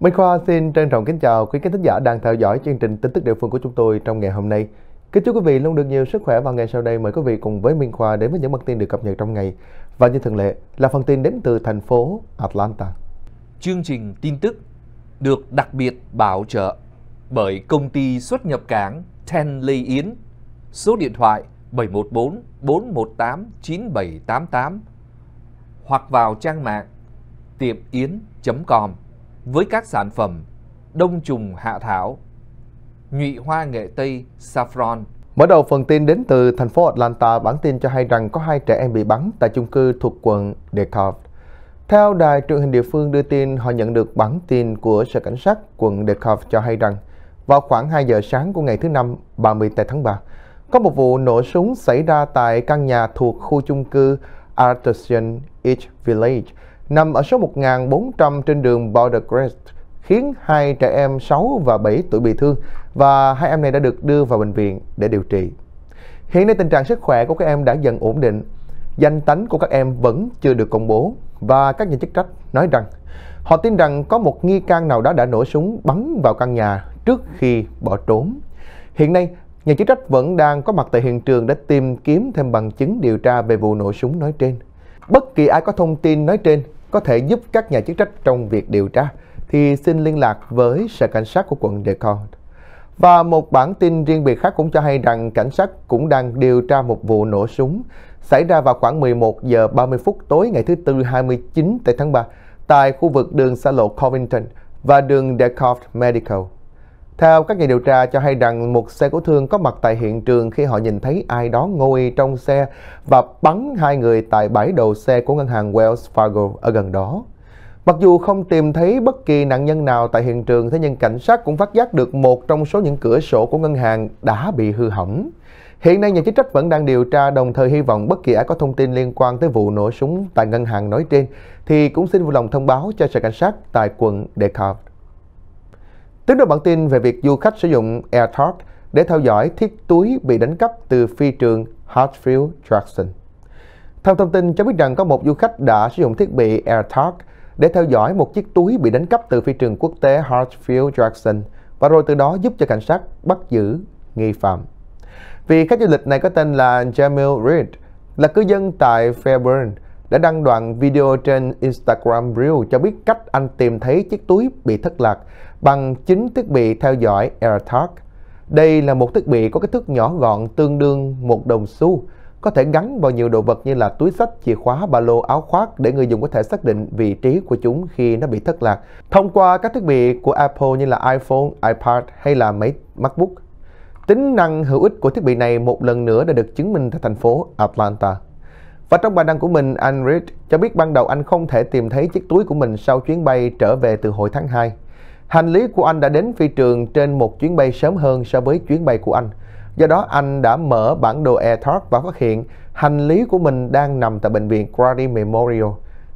Minh Khoa xin trân trọng kính chào quý khán thính giả đang theo dõi chương trình tin tức địa phương của chúng tôi trong ngày hôm nay. Kính chúc quý vị luôn được nhiều sức khỏe và ngày sau đây mời quý vị cùng với Minh Khoa đến với những bản tin được cập nhật trong ngày. Và như thường lệ là phần tin đến từ thành phố Atlanta. Chương trình tin tức được đặc biệt bảo trợ bởi công ty xuất nhập cảng Ten Lê Yến, số điện thoại 714 418 9788 hoặc vào trang mạng tiệm yến.com với các sản phẩm đông trùng hạ thảo, nhụy hoa nghệ Tây, saffron. Mở đầu phần tin đến từ thành phố Atlanta, bản tin cho hay rằng có hai trẻ em bị bắn tại chung cư thuộc quận Decatur. Theo đài truyền hình địa phương đưa tin, họ nhận được bản tin của Sở Cảnh sát quận Decatur cho hay rằng vào khoảng 2 giờ sáng của ngày thứ Năm 30 tháng 3, có một vụ nổ súng xảy ra tại căn nhà thuộc khu chung cư Artesian Each Village nằm ở số 1400 trên đường Border Crest khiến hai trẻ em 6 và 7 tuổi bị thương và hai em này đã được đưa vào bệnh viện để điều trị. Hiện nay tình trạng sức khỏe của các em đã dần ổn định. Danh tánh của các em vẫn chưa được công bố và các nhà chức trách nói rằng họ tin rằng có một nghi can nào đó đã nổ súng bắn vào căn nhà trước khi bỏ trốn. Hiện nay, nhà chức trách vẫn đang có mặt tại hiện trường để tìm kiếm thêm bằng chứng điều tra về vụ nổ súng nói trên. Bất kỳ ai có thông tin nói trên có thể giúp các nhà chức trách trong việc điều tra thì xin liên lạc với sở cảnh sát của quận Decatur. Và một bản tin riêng biệt khác cũng cho hay rằng cảnh sát cũng đang điều tra một vụ nổ súng xảy ra vào khoảng 11 giờ 30 phút tối ngày thứ Tư 29 tại tháng 3 tại khu vực đường xa lộ Covington và đường Decatur Medical. Theo các nhà điều tra cho hay rằng một xe cứu thương có mặt tại hiện trường khi họ nhìn thấy ai đó ngồi trong xe và bắn hai người tại bãi đầu xe của ngân hàng Wells Fargo ở gần đó. Mặc dù không tìm thấy bất kỳ nạn nhân nào tại hiện trường, thế nhưng cảnh sát cũng phát giác được một trong số những cửa sổ của ngân hàng đã bị hư hỏng. Hiện nay nhà chức trách vẫn đang điều tra đồng thời hy vọng bất kỳ ai có thông tin liên quan tới vụ nổ súng tại ngân hàng nói trên thì cũng xin vui lòng thông báo cho sở cảnh sát tại quận Descartes. Tiếp đến bản tin về việc du khách sử dụng AirTag để theo dõi thiết túi bị đánh cắp từ phi trường Hartsfield Jackson. Theo thông tin cho biết rằng có một du khách đã sử dụng thiết bị AirTag để theo dõi một chiếc túi bị đánh cắp từ phi trường quốc tế Hartsfield Jackson và rồi từ đó giúp cho cảnh sát bắt giữ nghi phạm. Vì khách du lịch này có tên là Jamil Reed, là cư dân tại Fairburn, đã đăng đoạn video trên Instagram Reel cho biết cách anh tìm thấy chiếc túi bị thất lạc bằng chính thiết bị theo dõi AirTag. Đây là một thiết bị có kích thước nhỏ gọn tương đương một đồng xu, có thể gắn vào nhiều đồ vật như là túi sách, chìa khóa, ba lô, áo khoác để người dùng có thể xác định vị trí của chúng khi nó bị thất lạc thông qua các thiết bị của Apple như là iPhone, iPad hay là máy MacBook. Tính năng hữu ích của thiết bị này một lần nữa đã được chứng minh tại thành phố Atlanta. Và trong bài đăng của mình, anh Reid cho biết ban đầu anh không thể tìm thấy chiếc túi của mình sau chuyến bay trở về từ hồi tháng 2. Hành lý của anh đã đến phi trường trên một chuyến bay sớm hơn so với chuyến bay của anh. Do đó anh đã mở bản đồ AirTalk và phát hiện hành lý của mình đang nằm tại bệnh viện Grady Memorial.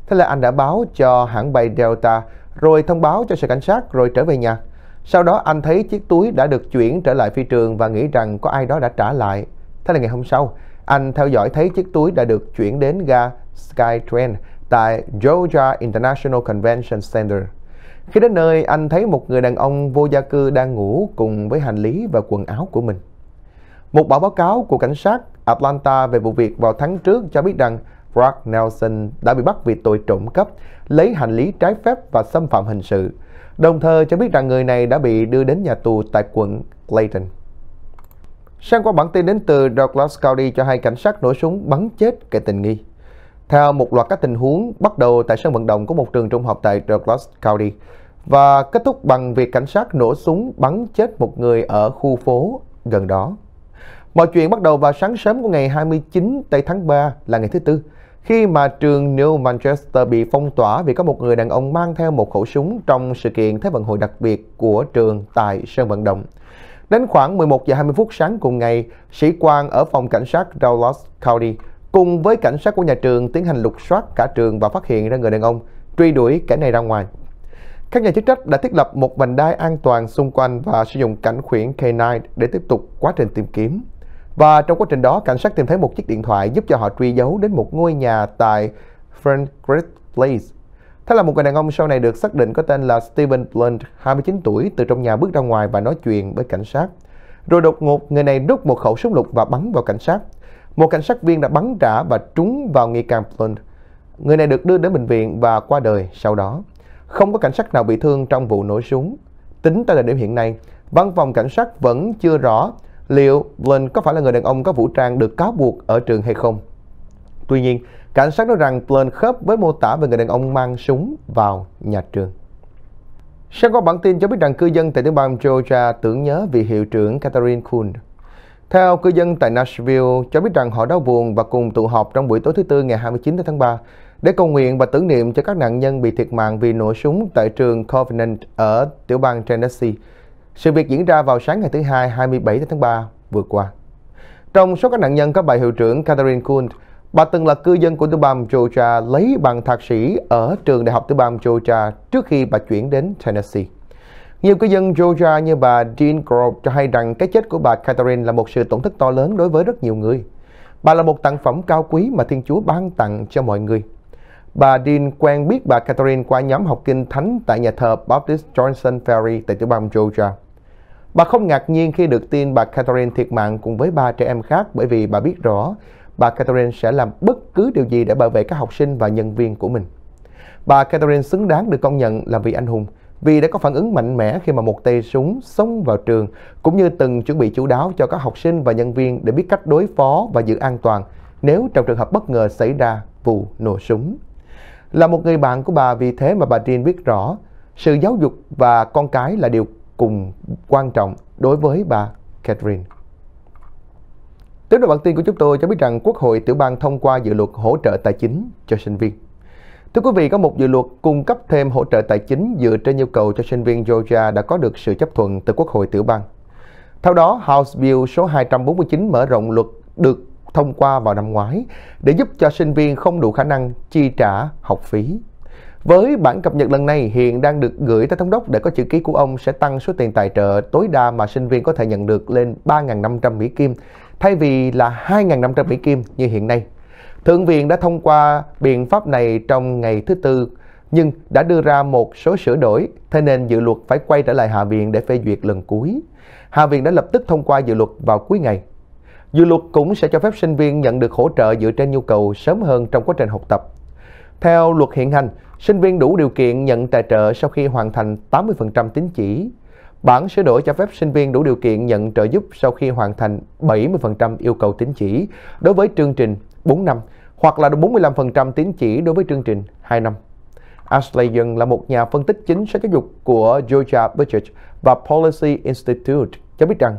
Thế là anh đã báo cho hãng bay Delta, rồi thông báo cho sở cảnh sát rồi trở về nhà. Sau đó anh thấy chiếc túi đã được chuyển trở lại phi trường và nghĩ rằng có ai đó đã trả lại. Thế là ngày hôm sau, anh theo dõi thấy chiếc túi đã được chuyển đến ga SkyTrain tại Georgia International Convention Center. Khi đến nơi, anh thấy một người đàn ông vô gia cư đang ngủ cùng với hành lý và quần áo của mình. Một bản báo cáo của cảnh sát Atlanta về vụ việc vào tháng trước cho biết rằng Brock Nelson đã bị bắt vì tội trộm cắp, lấy hành lý trái phép và xâm phạm hình sự. Đồng thời cho biết rằng người này đã bị đưa đến nhà tù tại quận Clayton. Sang qua bản tin đến từ Douglas County cho hai cảnh sát nổ súng bắn chết kẻ tình nghi. Theo một loạt các tình huống bắt đầu tại sân vận động của một trường trung học tại Douglas County và kết thúc bằng việc cảnh sát nổ súng bắn chết một người ở khu phố gần đó. Mọi chuyện bắt đầu vào sáng sớm của ngày 29 tây tháng 3 là ngày thứ Tư, khi mà trường New Manchester bị phong tỏa vì có một người đàn ông mang theo một khẩu súng trong sự kiện Thế vận hội đặc biệt của trường tại sân vận động. Đến khoảng 11 giờ 20 phút sáng cùng ngày, sĩ quan ở phòng cảnh sát Dallas County cùng với cảnh sát của nhà trường tiến hành lục soát cả trường và phát hiện ra người đàn ông truy đuổi kẻ này ra ngoài. Các nhà chức trách đã thiết lập một vành đai an toàn xung quanh và sử dụng cảnh khuyển K9 để tiếp tục quá trình tìm kiếm. Và trong quá trình đó, cảnh sát tìm thấy một chiếc điện thoại giúp cho họ truy dấu đến một ngôi nhà tại Fern Place Thế là một người đàn ông sau này được xác định có tên là Stephen Blunt, 29 tuổi, từ trong nhà bước ra ngoài và nói chuyện với cảnh sát. Rồi đột ngột, người này rút một khẩu súng lục và bắn vào cảnh sát. Một cảnh sát viên đã bắn trả và trúng vào nghi can Blunt. Người này được đưa đến bệnh viện và qua đời sau đó. Không có cảnh sát nào bị thương trong vụ nổ súng. Tính tới thời điểm hiện nay, văn phòng cảnh sát vẫn chưa rõ liệu Blunt có phải là người đàn ông có vũ trang được cáo buộc ở trường hay không. Tuy nhiên, cảnh sát nói rằng Plain khớp với mô tả về người đàn ông mang súng vào nhà trường. Sẽ có bản tin cho biết rằng cư dân tại tiểu bang Georgia tưởng nhớ vị hiệu trưởng Catherine Kuhn. Theo cư dân tại Nashville cho biết rằng họ đau buồn và cùng tụ họp trong buổi tối thứ Tư ngày 29 tháng 3 để cầu nguyện và tưởng niệm cho các nạn nhân bị thiệt mạng vì nổ súng tại trường Covenant ở tiểu bang Tennessee. Sự việc diễn ra vào sáng ngày thứ Hai 27 tháng 3 vừa qua. Trong số các nạn nhân có bài hiệu trưởng Catherine Kuhn, Bà từng là cư dân của tiểu bang Georgia lấy bằng thạc sĩ ở trường đại học tiểu bang Georgia trước khi bà chuyển đến Tennessee. Nhiều cư dân Georgia như bà Dean Grove cho hay rằng cái chết của bà Catherine là một sự tổn thất to lớn đối với rất nhiều người. Bà là một tặng phẩm cao quý mà Thiên Chúa ban tặng cho mọi người. Bà Dean quen biết bà Catherine qua nhóm học kinh thánh tại nhà thờ Baptist Johnson Ferry tại tiểu bang Georgia. Bà không ngạc nhiên khi được tin bà Catherine thiệt mạng cùng với ba trẻ em khác bởi vì bà biết rõ bà Catherine sẽ làm bất cứ điều gì để bảo vệ các học sinh và nhân viên của mình. Bà Catherine xứng đáng được công nhận là vị anh hùng vì đã có phản ứng mạnh mẽ khi mà một tay súng xông vào trường, cũng như từng chuẩn bị chú đáo cho các học sinh và nhân viên để biết cách đối phó và giữ an toàn nếu trong trường hợp bất ngờ xảy ra vụ nổ súng. Là một người bạn của bà vì thế mà bà Jean biết rõ sự giáo dục và con cái là điều cùng quan trọng đối với bà Catherine. Tiếp đến bản tin của chúng tôi cho biết rằng Quốc hội tiểu bang thông qua dự luật hỗ trợ tài chính cho sinh viên. Thưa quý vị, có một dự luật cung cấp thêm hỗ trợ tài chính dựa trên nhu cầu cho sinh viên Georgia đã có được sự chấp thuận từ Quốc hội tiểu bang. Theo đó, House Bill số 249 mở rộng luật được thông qua vào năm ngoái để giúp cho sinh viên không đủ khả năng chi trả học phí. Với bản cập nhật lần này hiện đang được gửi tới thống đốc để có chữ ký của ông sẽ tăng số tiền tài trợ tối đa mà sinh viên có thể nhận được lên 3.500 Mỹ Kim thay vì là 2.500 Mỹ Kim như hiện nay. Thượng viện đã thông qua biện pháp này trong ngày thứ Tư, nhưng đã đưa ra một số sửa đổi, thế nên dự luật phải quay trở lại Hạ viện để phê duyệt lần cuối. Hạ viện đã lập tức thông qua dự luật vào cuối ngày. Dự luật cũng sẽ cho phép sinh viên nhận được hỗ trợ dựa trên nhu cầu sớm hơn trong quá trình học tập. Theo luật hiện hành, sinh viên đủ điều kiện nhận tài trợ sau khi hoàn thành 80% tín chỉ Bản sửa đổi cho phép sinh viên đủ điều kiện nhận trợ giúp sau khi hoàn thành 70% yêu cầu tín chỉ đối với chương trình 4 năm hoặc là 45% tín chỉ đối với chương trình 2 năm. Ashley Young là một nhà phân tích chính sách giáo dục của Georgia Budget và Policy Institute cho biết rằng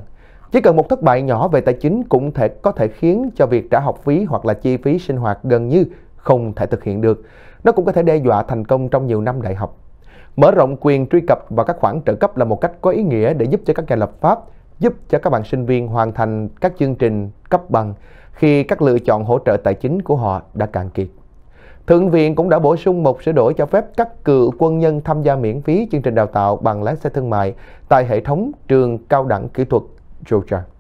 chỉ cần một thất bại nhỏ về tài chính cũng thể có thể khiến cho việc trả học phí hoặc là chi phí sinh hoạt gần như không thể thực hiện được. Nó cũng có thể đe dọa thành công trong nhiều năm đại học. Mở rộng quyền truy cập vào các khoản trợ cấp là một cách có ý nghĩa để giúp cho các nhà lập pháp, giúp cho các bạn sinh viên hoàn thành các chương trình cấp bằng khi các lựa chọn hỗ trợ tài chính của họ đã cạn kiệt. Thượng viện cũng đã bổ sung một sửa đổi cho phép các cựu quân nhân tham gia miễn phí chương trình đào tạo bằng lái xe thương mại tại hệ thống trường cao đẳng kỹ thuật Georgia.